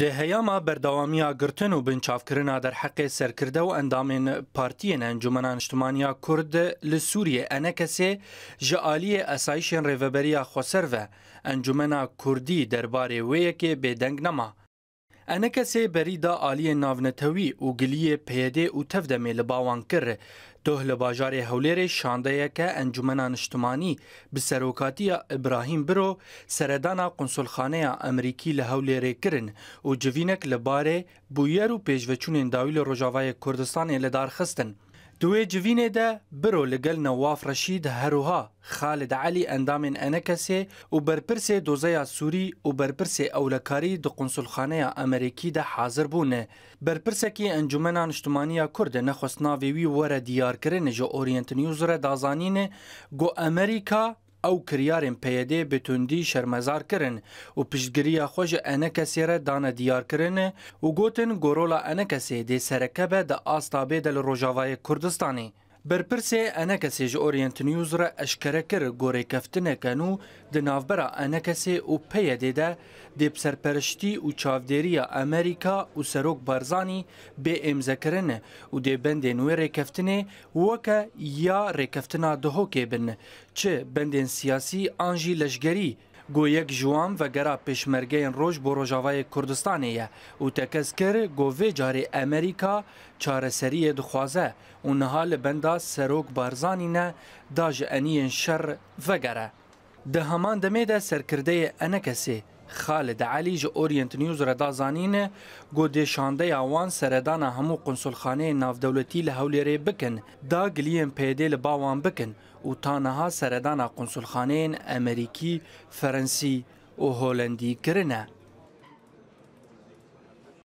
د هیاما بردوامیا گرتن و بنچافکرنا در حق سرکرده و اندامین پارتیین انجمنا نشتمانیا کرد لسوریه انکسی جعالی اسایشین ریوبریا خسر و انجمنا کردی درباره ویکی بدنگ نما Enekesê berî da aliyê navnetewî û giliyê PYD û tevdemê li bawan kir. Doh li bajarê Hewlêrê şandeyeke encumena niştimanî bi serokatiya İbrahim Biro seredana konsulxaneya Emerîkî li Hewlêrê kirin û civînek li barê bûyer û pêşveçûnên dawî li Rojavayê Kurdistanê li darxistin. دوێ جوینێ de biro li gel Newaf Reşîd heruha Xalid Elî endamên Enekesê û berpirsê dozeya Sûrî û berpirsê ewlekarî di qunsulxaneya Amerîkî de hazir bûne. Berpirsekî Encumena Niştumaniya Kurd nexwestnavê wî were diyarkirinê ji Orient News re dazanîne got Amerîka او کریارên PYD bi tundî şermezar kirin û piştgiriya xwe ji enekesê re dane diyar kirine û gotin gorola enekesê dê serekebe di asta bê de li Rojavayê Kurdistanê. برپرسê enekesê ji Orient News re eşkere kir gorêkeftineken û di navbera enekesê û peyedê de dê serperiştî û çavdêriya Amerîka û Serok Barzanî bê êmzekirin û dê bendên wê rêkeftinê weke ya rêkeftina dihokê bin çi bendên siyasî an jî leşgerî گو یک جوان و گرا پیشمرگین روش بو روژاوای کردستانیه او تکس کر گو وی جاری امریکا چارەسەریە دخوازە و نها لە بەندا سەرۆک بارزانینە داژ ئەنیەن شەڕ ڤەگەرە. دە هەمان دەمێدا سەرکردەیە ئەنەکەسێ خالد علی ژ اورینت نیوز ردا زانینه ګودشانده یوان سردان همو قنصلخانه ناودولتي له هولری بکن دا ګلیم پیډې له باوان بکن او تانها سردان قنصلخانه امریکي فرنسي او هولندي کرنه